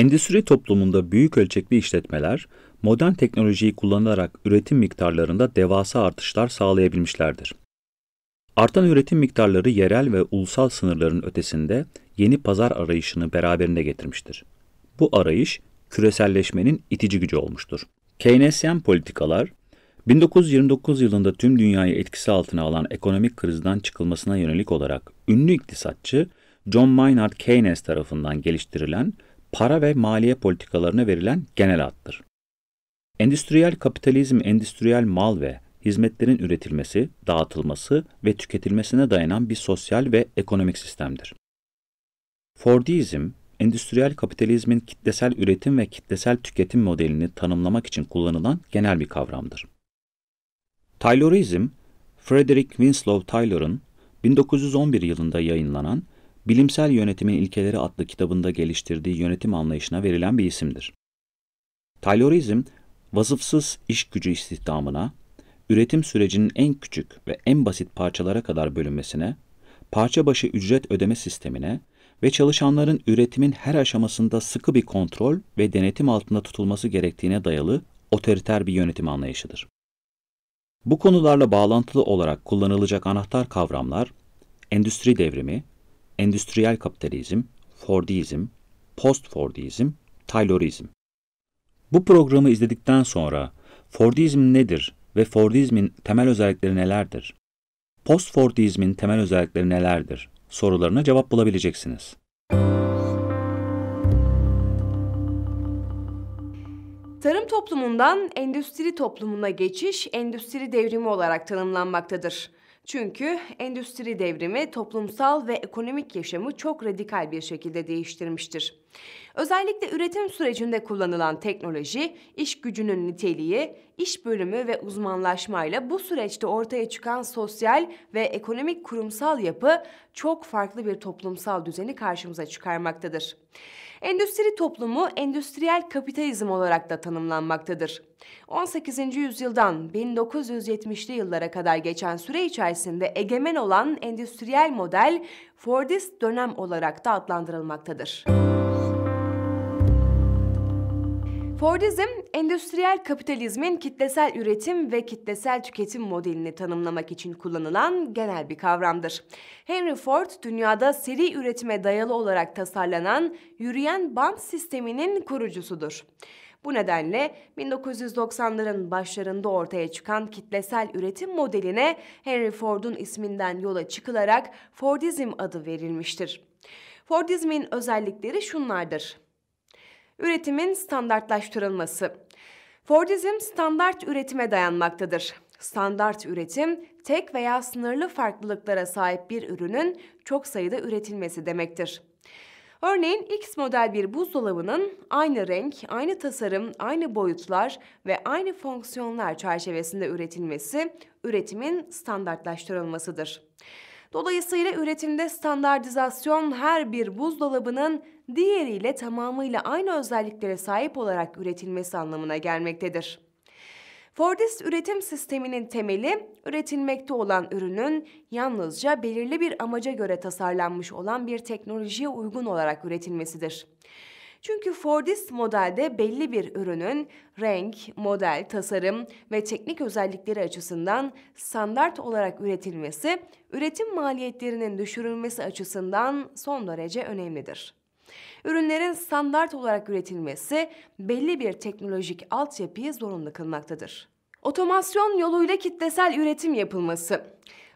Endüstri toplumunda büyük ölçekli işletmeler modern teknolojiyi kullanarak üretim miktarlarında devasa artışlar sağlayabilmişlerdir. Artan üretim miktarları yerel ve ulusal sınırların ötesinde yeni pazar arayışını beraberinde getirmiştir. Bu arayış küreselleşmenin itici gücü olmuştur. Keynesyen politikalar 1929 yılında tüm dünyayı etkisi altına alan ekonomik krizden çıkılmasına yönelik olarak ünlü iktisatçı John Maynard Keynes tarafından geliştirilen para ve maliye politikalarına verilen genel addır. Endüstriyel kapitalizm, endüstriyel mal ve hizmetlerin üretilmesi, dağıtılması ve tüketilmesine dayanan bir sosyal ve ekonomik sistemdir. Fordizm, endüstriyel kapitalizmin kitlesel üretim ve kitlesel tüketim modelini tanımlamak için kullanılan genel bir kavramdır. Taylorizm, Frederick Winslow Taylor'ın 1911 yılında yayınlanan Bilimsel Yönetimin İlkeleri adlı kitabında geliştirdiği yönetim anlayışına verilen bir isimdir. Taylorizm, vasıfsız iş gücü istihdamına, üretim sürecinin en küçük ve en basit parçalara kadar bölünmesine, parça başı ücret ödeme sistemine ve çalışanların üretimin her aşamasında sıkı bir kontrol ve denetim altında tutulması gerektiğine dayalı otoriter bir yönetim anlayışıdır. Bu konularla bağlantılı olarak kullanılacak anahtar kavramlar endüstri devrimi, endüstriyel kapitalizm, Fordizm, post-Fordizm, Taylorizm. Bu programı izledikten sonra Fordizm nedir ve Fordizmin temel özellikleri nelerdir? Post-Fordizmin temel özellikleri nelerdir? sorularına cevap bulabileceksiniz. Tarım toplumundan endüstri toplumuna geçiş endüstri devrimi olarak tanımlanmaktadır. Çünkü endüstri devrimi toplumsal ve ekonomik yaşamı çok radikal bir şekilde değiştirmiştir. Özellikle üretim sürecinde kullanılan teknoloji, iş gücünün niteliği, iş bölümü ve uzmanlaşmayla bu süreçte ortaya çıkan sosyal ve ekonomik kurumsal yapı çok farklı bir toplumsal düzeni karşımıza çıkarmaktadır. Endüstri toplumu endüstriyel kapitalizm olarak da tanımlanmaktadır. 18. yüzyıldan 1970'li yıllara kadar geçen süre içerisinde egemen olan endüstriyel model Fordist dönem olarak da adlandırılmaktadır. Müzik Fordizm, endüstriyel kapitalizmin kitlesel üretim ve kitlesel tüketim modelini tanımlamak için kullanılan genel bir kavramdır. Henry Ford, dünyada seri üretime dayalı olarak tasarlanan yürüyen bant sisteminin kurucusudur. Bu nedenle 1990'ların başlarında ortaya çıkan kitlesel üretim modeline Henry Ford'un isminden yola çıkılarak Fordizm adı verilmiştir. Fordizmin özellikleri şunlardır üretimin standartlaştırılması. Fordizm standart üretime dayanmaktadır. Standart üretim, tek veya sınırlı farklılıklara sahip bir ürünün çok sayıda üretilmesi demektir. Örneğin X model bir buzdolabının aynı renk, aynı tasarım, aynı boyutlar ve aynı fonksiyonlar çerçevesinde üretilmesi üretimin standartlaştırılmasıdır. Dolayısıyla üretimde standartizasyon her bir buzdolabının diğeriyle tamamıyla aynı özelliklere sahip olarak üretilmesi anlamına gelmektedir. Fordist üretim sisteminin temeli, üretilmekte olan ürünün yalnızca belirli bir amaca göre tasarlanmış olan bir teknolojiye uygun olarak üretilmesidir. Çünkü Fordist modelde belli bir ürünün renk, model, tasarım ve teknik özellikleri açısından standart olarak üretilmesi, üretim maliyetlerinin düşürülmesi açısından son derece önemlidir. Ürünlerin standart olarak üretilmesi belli bir teknolojik altyapıyı zorunlu kılmaktadır. Otomasyon yoluyla kitlesel üretim yapılması.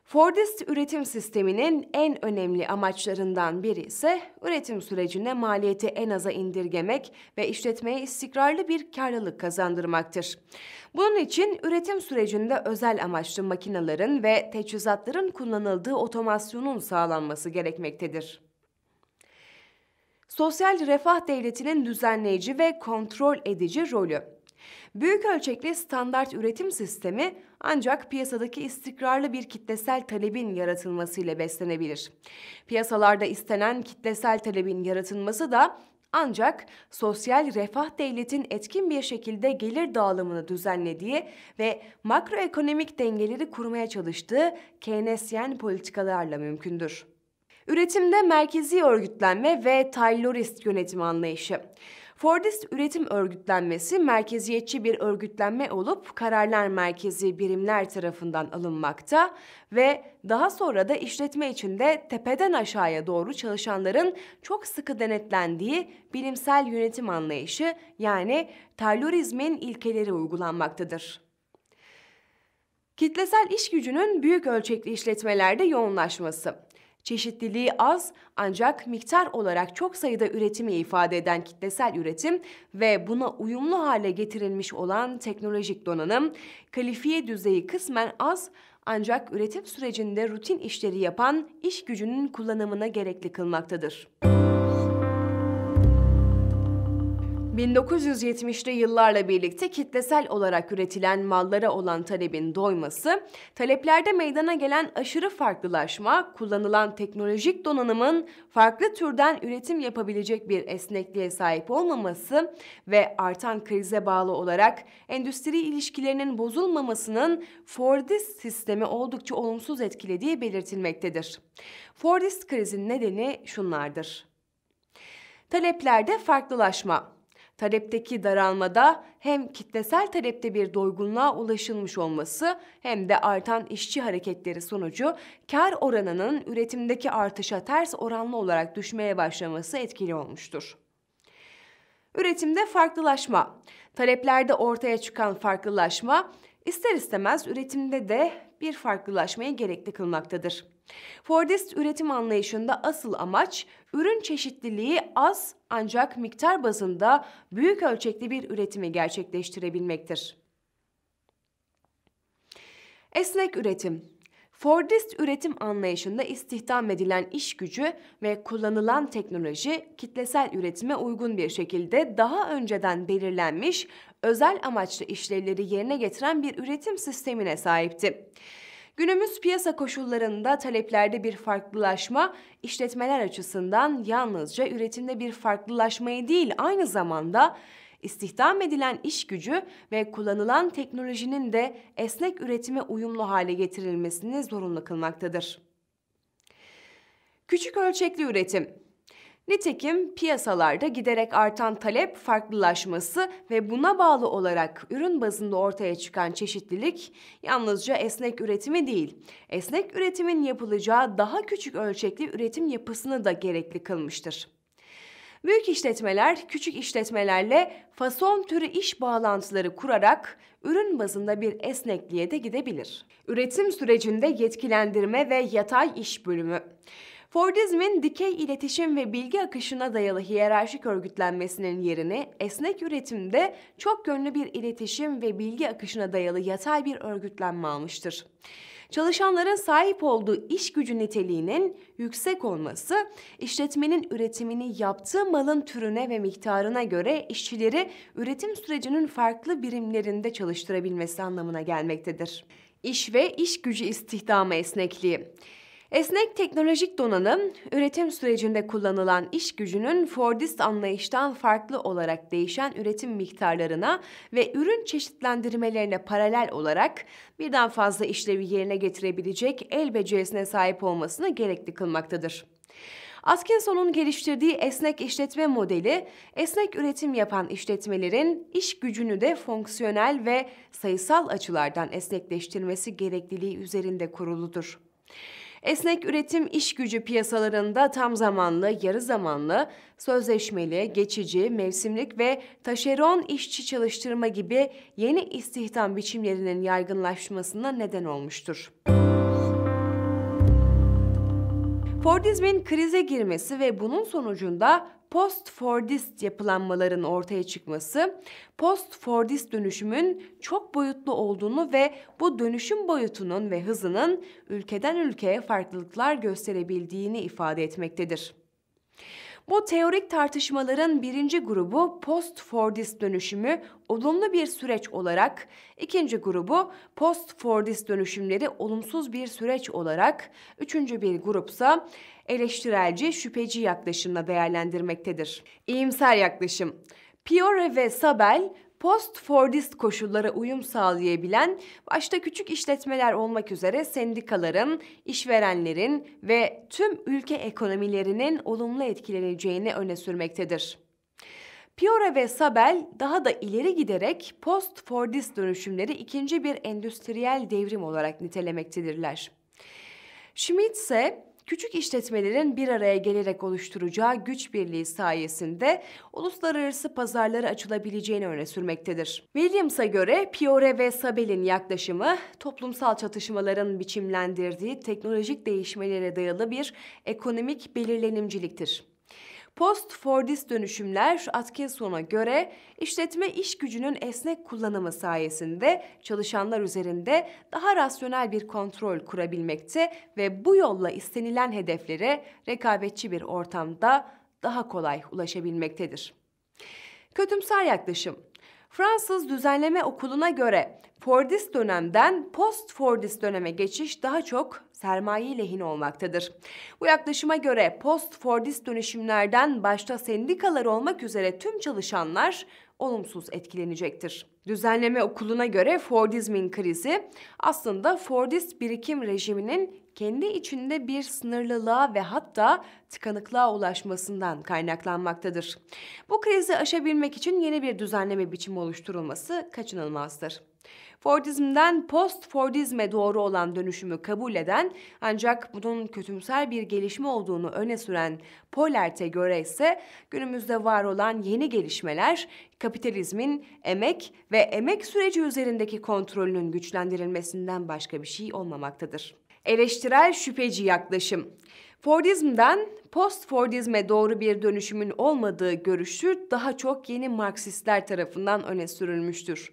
Fordist üretim sisteminin en önemli amaçlarından biri ise üretim sürecine maliyeti en aza indirgemek ve işletmeye istikrarlı bir karlılık kazandırmaktır. Bunun için üretim sürecinde özel amaçlı makinelerin ve teçhizatların kullanıldığı otomasyonun sağlanması gerekmektedir. Sosyal refah devletinin düzenleyici ve kontrol edici rolü Büyük ölçekli standart üretim sistemi ancak piyasadaki istikrarlı bir kitlesel talebin yaratılmasıyla beslenebilir. Piyasalarda istenen kitlesel talebin yaratılması da ancak sosyal refah devletin etkin bir şekilde gelir dağılımını düzenlediği ve makroekonomik dengeleri kurmaya çalıştığı Keynesyen politikalarla mümkündür. Üretimde merkezi örgütlenme ve Taylorist yönetim anlayışı. Fordist üretim örgütlenmesi merkeziyetçi bir örgütlenme olup kararlar merkezi birimler tarafından alınmakta ve daha sonra da işletme içinde tepeden aşağıya doğru çalışanların çok sıkı denetlendiği bilimsel yönetim anlayışı yani Taylorizmin ilkeleri uygulanmaktadır. Kitlesel iş gücünün büyük ölçekli işletmelerde yoğunlaşması Çeşitliliği az ancak miktar olarak çok sayıda üretimi ifade eden kitlesel üretim ve buna uyumlu hale getirilmiş olan teknolojik donanım, kalifiye düzeyi kısmen az ancak üretim sürecinde rutin işleri yapan iş gücünün kullanımına gerekli kılmaktadır. Müzik 1970'li yıllarla birlikte kitlesel olarak üretilen mallara olan talebin doyması, taleplerde meydana gelen aşırı farklılaşma, kullanılan teknolojik donanımın farklı türden üretim yapabilecek bir esnekliğe sahip olmaması ve artan krize bağlı olarak endüstri ilişkilerinin bozulmamasının Fordist sistemi oldukça olumsuz etkilediği belirtilmektedir. Fordist krizin nedeni şunlardır. Taleplerde farklılaşma Talepteki daralmada hem kitlesel talepte bir doygunluğa ulaşılmış olması hem de artan işçi hareketleri sonucu kar oranının üretimdeki artışa ters oranlı olarak düşmeye başlaması etkili olmuştur. Üretimde farklılaşma. Taleplerde ortaya çıkan farklılaşma ister istemez üretimde de bir farklılaşmayı gerekli kılmaktadır. Fordist üretim anlayışında asıl amaç ürün çeşitliliği az ancak miktar bazında büyük ölçekli bir üretimi gerçekleştirebilmektir. Esnek üretim Fordist üretim anlayışında istihdam edilen iş gücü ve kullanılan teknoloji kitlesel üretime uygun bir şekilde daha önceden belirlenmiş özel amaçlı işlevleri yerine getiren bir üretim sistemine sahipti. Günümüz piyasa koşullarında taleplerde bir farklılaşma, işletmeler açısından yalnızca üretimde bir farklılaşmayı değil aynı zamanda istihdam edilen iş gücü ve kullanılan teknolojinin de esnek üretime uyumlu hale getirilmesini zorunlu kılmaktadır. Küçük ölçekli üretim Nitekim piyasalarda giderek artan talep farklılaşması ve buna bağlı olarak ürün bazında ortaya çıkan çeşitlilik yalnızca esnek üretimi değil, esnek üretimin yapılacağı daha küçük ölçekli üretim yapısını da gerekli kılmıştır. Büyük işletmeler küçük işletmelerle fason türü iş bağlantıları kurarak ürün bazında bir esnekliğe de gidebilir. Üretim sürecinde yetkilendirme ve yatay iş bölümü Fordizmin dikey iletişim ve bilgi akışına dayalı hiyerarşik örgütlenmesinin yerini esnek üretimde çok yönlü bir iletişim ve bilgi akışına dayalı yatay bir örgütlenme almıştır. Çalışanların sahip olduğu iş gücü niteliğinin yüksek olması, işletmenin üretimini yaptığı malın türüne ve miktarına göre işçileri üretim sürecinin farklı birimlerinde çalıştırabilmesi anlamına gelmektedir. İş ve iş gücü istihdamı esnekliği Esnek teknolojik donanım, üretim sürecinde kullanılan iş gücünün Fordist anlayıştan farklı olarak değişen üretim miktarlarına ve ürün çeşitlendirmelerine paralel olarak birden fazla işlevi yerine getirebilecek el becerisine sahip olmasını gerekli kılmaktadır. Atkinson'un geliştirdiği esnek işletme modeli, esnek üretim yapan işletmelerin iş gücünü de fonksiyonel ve sayısal açılardan esnekleştirmesi gerekliliği üzerinde kuruludur. Esnek üretim iş gücü piyasalarında tam zamanlı, yarı zamanlı, sözleşmeli, geçici, mevsimlik ve taşeron işçi çalıştırma gibi yeni istihdam biçimlerinin yaygınlaşmasına neden olmuştur. Müzik Fordizmin krize girmesi ve bunun sonucunda post-Fordist yapılanmaların ortaya çıkması, post-Fordist dönüşümün çok boyutlu olduğunu ve bu dönüşüm boyutunun ve hızının ülkeden ülkeye farklılıklar gösterebildiğini ifade etmektedir. Bu teorik tartışmaların birinci grubu post-Fordist dönüşümü olumlu bir süreç olarak, ikinci grubu post-Fordist dönüşümleri olumsuz bir süreç olarak, üçüncü bir grupsa eleştirelci, şüpheci yaklaşımla değerlendirmektedir. İyimser yaklaşım. Piore ve Sabel post-Fordist koşullara uyum sağlayabilen başta küçük işletmeler olmak üzere sendikaların, işverenlerin ve tüm ülke ekonomilerinin olumlu etkileneceğini öne sürmektedir. Piora ve Sabel daha da ileri giderek post-Fordist dönüşümleri ikinci bir endüstriyel devrim olarak nitelemektedirler. Schmitt ise küçük işletmelerin bir araya gelerek oluşturacağı güç birliği sayesinde uluslararası pazarları açılabileceğini öne sürmektedir. Williams'a göre Piore ve Sabel'in yaklaşımı toplumsal çatışmaların biçimlendirdiği teknolojik değişmelere dayalı bir ekonomik belirlenimciliktir. Post-Fordist dönüşümler Atkinson'a göre işletme iş gücünün esnek kullanımı sayesinde çalışanlar üzerinde daha rasyonel bir kontrol kurabilmekte ve bu yolla istenilen hedeflere rekabetçi bir ortamda daha kolay ulaşabilmektedir. Kötümser yaklaşım Fransız Düzenleme Okulu'na göre Fordist dönemden post-Fordist döneme geçiş daha çok sermaye lehine olmaktadır. Bu yaklaşıma göre post-Fordist dönüşümlerden başta sendikalar olmak üzere tüm çalışanlar olumsuz etkilenecektir. Düzenleme okuluna göre Fordizmin krizi aslında Fordist birikim rejiminin kendi içinde bir sınırlılığa ve hatta tıkanıklığa ulaşmasından kaynaklanmaktadır. Bu krizi aşabilmek için yeni bir düzenleme biçimi oluşturulması kaçınılmazdır. Fordizmden post-Fordizme doğru olan dönüşümü kabul eden ancak bunun kötümser bir gelişme olduğunu öne süren Pollert'e göre ise günümüzde var olan yeni gelişmeler kapitalizmin emek ve emek süreci üzerindeki kontrolünün güçlendirilmesinden başka bir şey olmamaktadır. Eleştirel şüpheci yaklaşım. Fordizmden post-Fordizme doğru bir dönüşümün olmadığı görüşü daha çok yeni Marksistler tarafından öne sürülmüştür.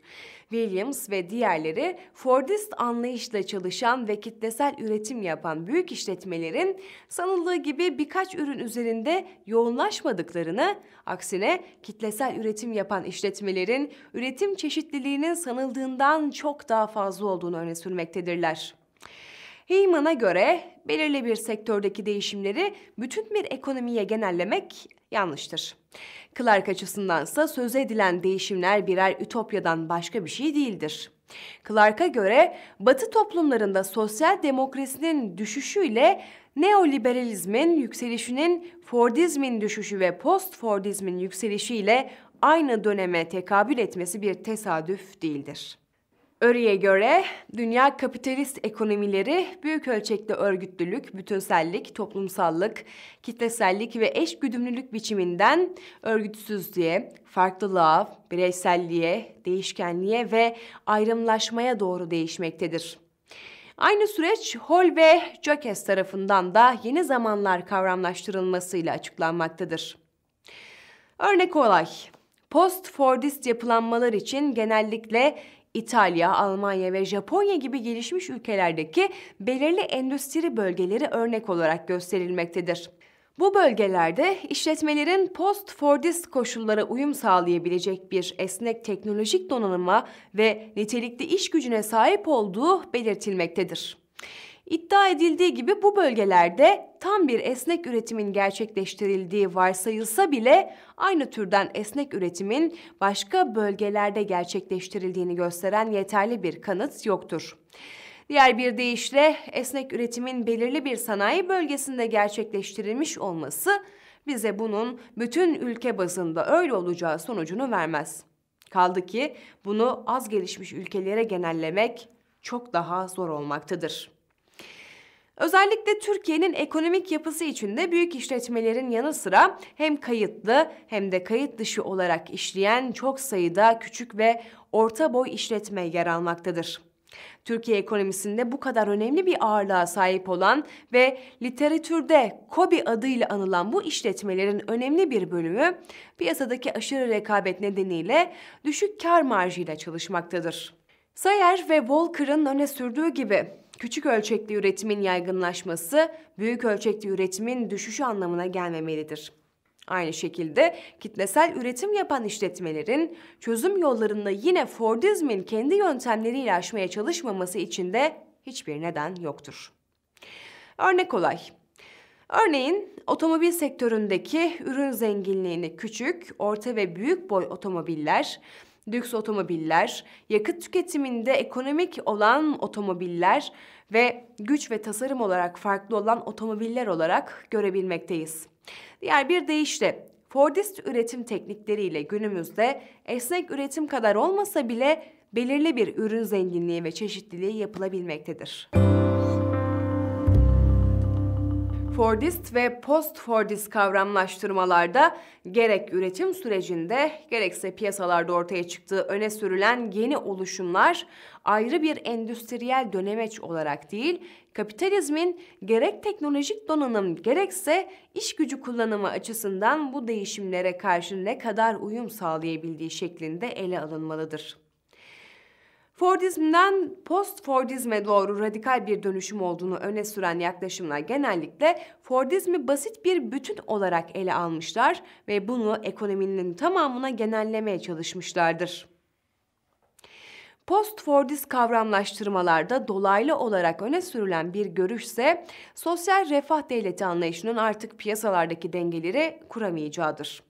Williams ve diğerleri Fordist anlayışla çalışan ve kitlesel üretim yapan büyük işletmelerin sanıldığı gibi birkaç ürün üzerinde yoğunlaşmadıklarını, aksine kitlesel üretim yapan işletmelerin üretim çeşitliliğinin sanıldığından çok daha fazla olduğunu öne sürmektedirler. Heyman'a göre belirli bir sektördeki değişimleri bütün bir ekonomiye genellemek yanlıştır. Clark açısındansa söz edilen değişimler birer ütopyadan başka bir şey değildir. Clark'a göre Batı toplumlarında sosyal demokrasinin düşüşüyle neoliberalizmin yükselişinin Fordizmin düşüşü ve post-Fordizmin yükselişiyle aynı döneme tekabül etmesi bir tesadüf değildir. Örü'ye göre dünya kapitalist ekonomileri büyük ölçekte örgütlülük, bütünsellik, toplumsallık, kitlesellik ve eş güdümlülük biçiminden örgütsüzlüğe, farklılığa, bireyselliğe, değişkenliğe ve ayrımlaşmaya doğru değişmektedir. Aynı süreç Hol ve Jokes tarafından da yeni zamanlar kavramlaştırılmasıyla açıklanmaktadır. Örnek olay. Post-Fordist yapılanmalar için genellikle İtalya, Almanya ve Japonya gibi gelişmiş ülkelerdeki belirli endüstri bölgeleri örnek olarak gösterilmektedir. Bu bölgelerde işletmelerin post-Fordist koşullara uyum sağlayabilecek bir esnek teknolojik donanıma ve nitelikli iş gücüne sahip olduğu belirtilmektedir. İddia edildiği gibi bu bölgelerde tam bir esnek üretimin gerçekleştirildiği varsayılsa bile aynı türden esnek üretimin başka bölgelerde gerçekleştirildiğini gösteren yeterli bir kanıt yoktur. Diğer bir deyişle esnek üretimin belirli bir sanayi bölgesinde gerçekleştirilmiş olması bize bunun bütün ülke bazında öyle olacağı sonucunu vermez. Kaldı ki bunu az gelişmiş ülkelere genellemek çok daha zor olmaktadır. Özellikle Türkiye'nin ekonomik yapısı içinde büyük işletmelerin yanı sıra hem kayıtlı hem de kayıt dışı olarak işleyen çok sayıda küçük ve orta boy işletme yer almaktadır. Türkiye ekonomisinde bu kadar önemli bir ağırlığa sahip olan ve literatürde KOBİ adıyla anılan bu işletmelerin önemli bir bölümü piyasadaki aşırı rekabet nedeniyle düşük kar marjıyla çalışmaktadır. Sayer ve Walker'ın öne sürdüğü gibi küçük ölçekli üretimin yaygınlaşması büyük ölçekli üretimin düşüşü anlamına gelmemelidir. Aynı şekilde kitlesel üretim yapan işletmelerin çözüm yollarında yine Fordizmin kendi yöntemleriyle aşmaya çalışmaması için de hiçbir neden yoktur. Örnek olay. Örneğin otomobil sektöründeki ürün zenginliğini küçük, orta ve büyük boy otomobiller lüks otomobiller, yakıt tüketiminde ekonomik olan otomobiller ve güç ve tasarım olarak farklı olan otomobiller olarak görebilmekteyiz. Diğer bir deyişle Fordist üretim teknikleriyle günümüzde esnek üretim kadar olmasa bile belirli bir ürün zenginliği ve çeşitliliği yapılabilmektedir. Müzik Fordist ve post-Fordist kavramlaştırmalarda gerek üretim sürecinde gerekse piyasalarda ortaya çıktığı öne sürülen yeni oluşumlar ayrı bir endüstriyel dönemeç olarak değil, kapitalizmin gerek teknolojik donanım gerekse iş gücü kullanımı açısından bu değişimlere karşı ne kadar uyum sağlayabildiği şeklinde ele alınmalıdır. Fordizmden post-Fordizme doğru radikal bir dönüşüm olduğunu öne süren yaklaşımlar genellikle Fordizmi basit bir bütün olarak ele almışlar ve bunu ekonominin tamamına genellemeye çalışmışlardır. Post-Fordist kavramlaştırmalarda dolaylı olarak öne sürülen bir görüşse sosyal refah devleti anlayışının artık piyasalardaki dengeleri kuramayacağıdır.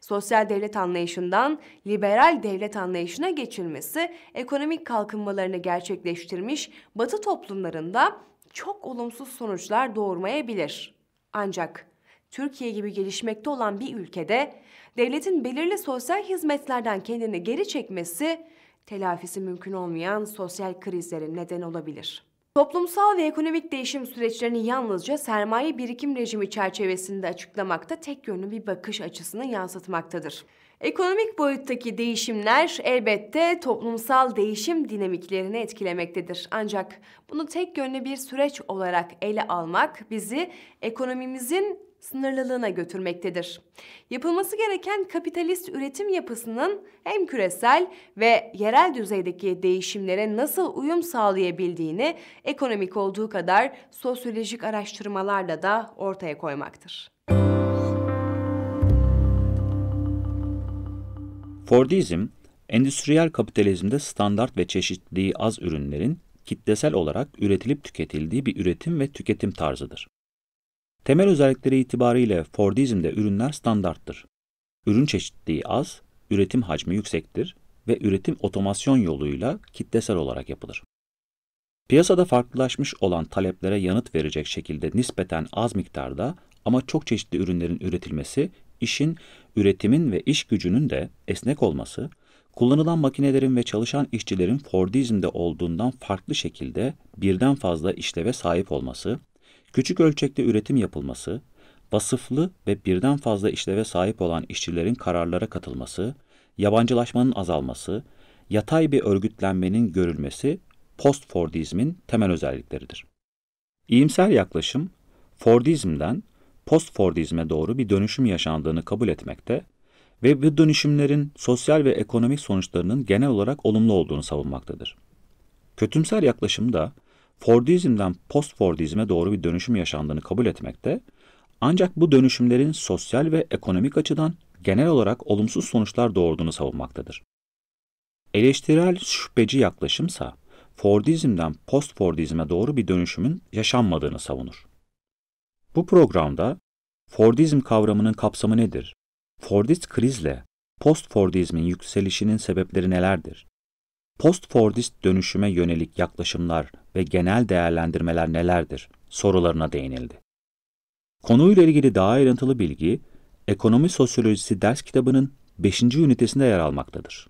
Sosyal devlet anlayışından liberal devlet anlayışına geçilmesi ekonomik kalkınmalarını gerçekleştirmiş Batı toplumlarında çok olumsuz sonuçlar doğurmayabilir. Ancak Türkiye gibi gelişmekte olan bir ülkede devletin belirli sosyal hizmetlerden kendini geri çekmesi telafisi mümkün olmayan sosyal krizlerin neden olabilir. Toplumsal ve ekonomik değişim süreçlerini yalnızca sermaye birikim rejimi çerçevesinde açıklamakta tek yönlü bir bakış açısını yansıtmaktadır. Ekonomik boyuttaki değişimler elbette toplumsal değişim dinamiklerini etkilemektedir. Ancak bunu tek yönlü bir süreç olarak ele almak bizi ekonomimizin sınırlılığına götürmektedir. Yapılması gereken kapitalist üretim yapısının hem küresel ve yerel düzeydeki değişimlere nasıl uyum sağlayabildiğini ekonomik olduğu kadar sosyolojik araştırmalarla da ortaya koymaktır. Fordizm, endüstriyel kapitalizmde standart ve çeşitliliği az ürünlerin kitlesel olarak üretilip tüketildiği bir üretim ve tüketim tarzıdır. Temel özellikleri itibariyle Fordizm'de ürünler standarttır. Ürün çeşitliliği az, üretim hacmi yüksektir ve üretim otomasyon yoluyla kitlesel olarak yapılır. Piyasada farklılaşmış olan taleplere yanıt verecek şekilde nispeten az miktarda ama çok çeşitli ürünlerin üretilmesi, işin, üretimin ve iş gücünün de esnek olması, kullanılan makinelerin ve çalışan işçilerin Fordizm'de olduğundan farklı şekilde birden fazla işleve sahip olması, Küçük ölçekte üretim yapılması, vasıflı ve birden fazla işleve sahip olan işçilerin kararlara katılması, yabancılaşmanın azalması, yatay bir örgütlenmenin görülmesi post-Fordizmin temel özellikleridir. İyimser yaklaşım, Fordizmden post-Fordizme doğru bir dönüşüm yaşandığını kabul etmekte ve bu dönüşümlerin sosyal ve ekonomik sonuçlarının genel olarak olumlu olduğunu savunmaktadır. Kötümser yaklaşım da Fordizm'den post-Fordizme doğru bir dönüşüm yaşandığını kabul etmekte, ancak bu dönüşümlerin sosyal ve ekonomik açıdan genel olarak olumsuz sonuçlar doğurduğunu savunmaktadır. Eleştirel şüpheci yaklaşımsa Fordizm'den post-Fordizme doğru bir dönüşümün yaşanmadığını savunur. Bu programda Fordizm kavramının kapsamı nedir? Fordist krizle post-Fordizmin yükselişinin sebepleri nelerdir? Post-Fordist dönüşüme yönelik yaklaşımlar ve genel değerlendirmeler nelerdir sorularına değinildi. Konuyla ilgili daha ayrıntılı bilgi Ekonomi Sosyolojisi ders kitabının 5. ünitesinde yer almaktadır.